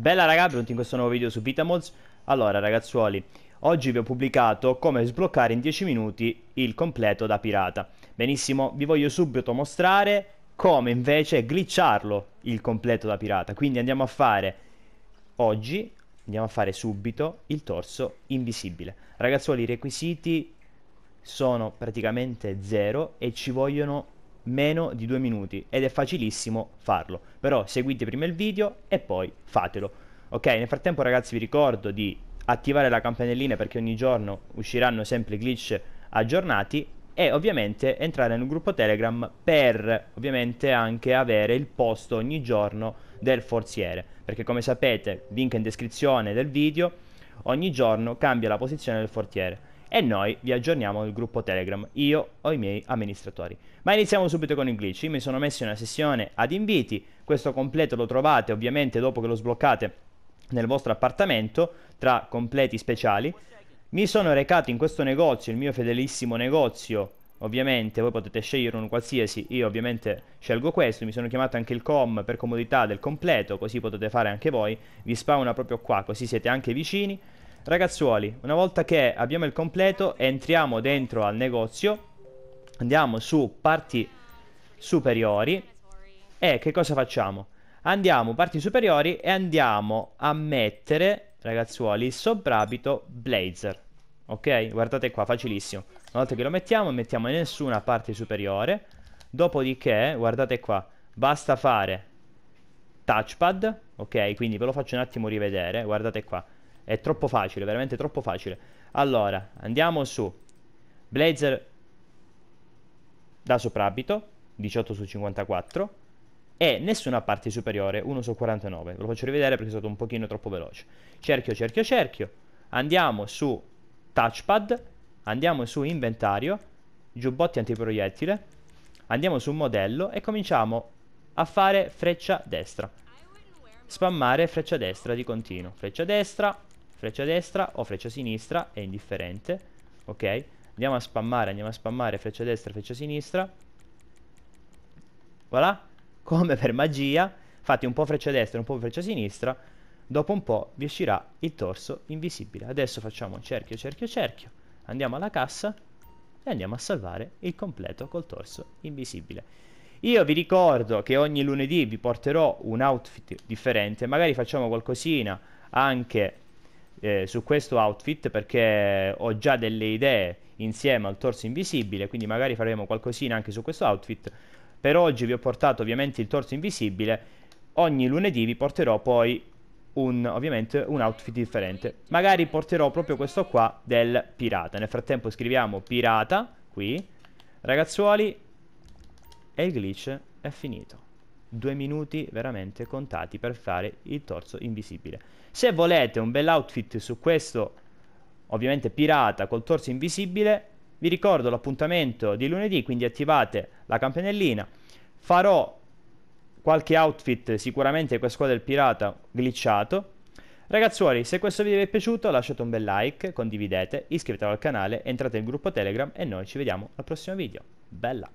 Bella raga, benvenuti in questo nuovo video su Vitamods Allora ragazzuoli, oggi vi ho pubblicato come sbloccare in 10 minuti il completo da pirata Benissimo, vi voglio subito mostrare come invece glitcharlo il completo da pirata Quindi andiamo a fare oggi, andiamo a fare subito il torso invisibile Ragazzuoli i requisiti sono praticamente zero e ci vogliono meno di due minuti ed è facilissimo farlo. Però seguite prima il video e poi fatelo. Ok, nel frattempo ragazzi vi ricordo di attivare la campanellina perché ogni giorno usciranno sempre glitch aggiornati e ovviamente entrare nel gruppo Telegram per ovviamente anche avere il posto ogni giorno del forziere perché come sapete link in descrizione del video ogni giorno cambia la posizione del forziere e noi vi aggiorniamo nel gruppo Telegram, io o i miei amministratori. Ma iniziamo subito con il glitch, io mi sono messo in una sessione ad inviti, questo completo lo trovate ovviamente dopo che lo sbloccate nel vostro appartamento, tra completi speciali. Mi sono recato in questo negozio, il mio fedelissimo negozio, ovviamente voi potete scegliere uno qualsiasi, io ovviamente scelgo questo, mi sono chiamato anche il com per comodità del completo, così potete fare anche voi, vi spawna proprio qua, così siete anche vicini. Ragazzuoli, una volta che abbiamo il completo, entriamo dentro al negozio, andiamo su parti superiori e che cosa facciamo? Andiamo parti superiori e andiamo a mettere, ragazzuoli, il soprabito blazer. Ok? Guardate qua, facilissimo. Una volta che lo mettiamo, mettiamo in nessuna parte superiore. Dopodiché, guardate qua, basta fare touchpad, ok? Quindi ve lo faccio un attimo rivedere, guardate qua. È troppo facile, veramente troppo facile. Allora, andiamo su Blazer da soprabito, 18 su 54 e nessuna parte superiore, 1 su 49. Ve lo faccio rivedere perché è stato un pochino troppo veloce. Cerchio, cerchio, cerchio. Andiamo su touchpad, andiamo su inventario, giubbotti antiproiettile, andiamo su modello e cominciamo a fare freccia destra. Spammare freccia destra di continuo. Freccia destra, freccia destra o freccia sinistra, è indifferente, ok? Andiamo a spammare, andiamo a spammare freccia destra, freccia sinistra. Voilà, come per magia, fate un po' freccia destra e un po' freccia sinistra, dopo un po' vi uscirà il torso invisibile. Adesso facciamo cerchio, cerchio, cerchio, andiamo alla cassa e andiamo a salvare il completo col torso invisibile. Io vi ricordo che ogni lunedì vi porterò un outfit differente, magari facciamo qualcosina anche eh, su questo outfit perché ho già delle idee insieme al torso invisibile, quindi magari faremo qualcosina anche su questo outfit. Per oggi vi ho portato ovviamente il torso invisibile, ogni lunedì vi porterò poi un, ovviamente un outfit differente. Magari porterò proprio questo qua del pirata. Nel frattempo scriviamo pirata qui. Ragazzuoli, e il glitch è finito due minuti veramente contati per fare il torso invisibile. Se volete un bel outfit su questo, ovviamente pirata col torso invisibile, vi ricordo l'appuntamento di lunedì, quindi attivate la campanellina. Farò qualche outfit sicuramente con squadra del pirata glitchato. Ragazzuoli, se questo video vi è piaciuto lasciate un bel like, condividete, iscrivetevi al canale, entrate nel gruppo Telegram e noi ci vediamo al prossimo video. Bella!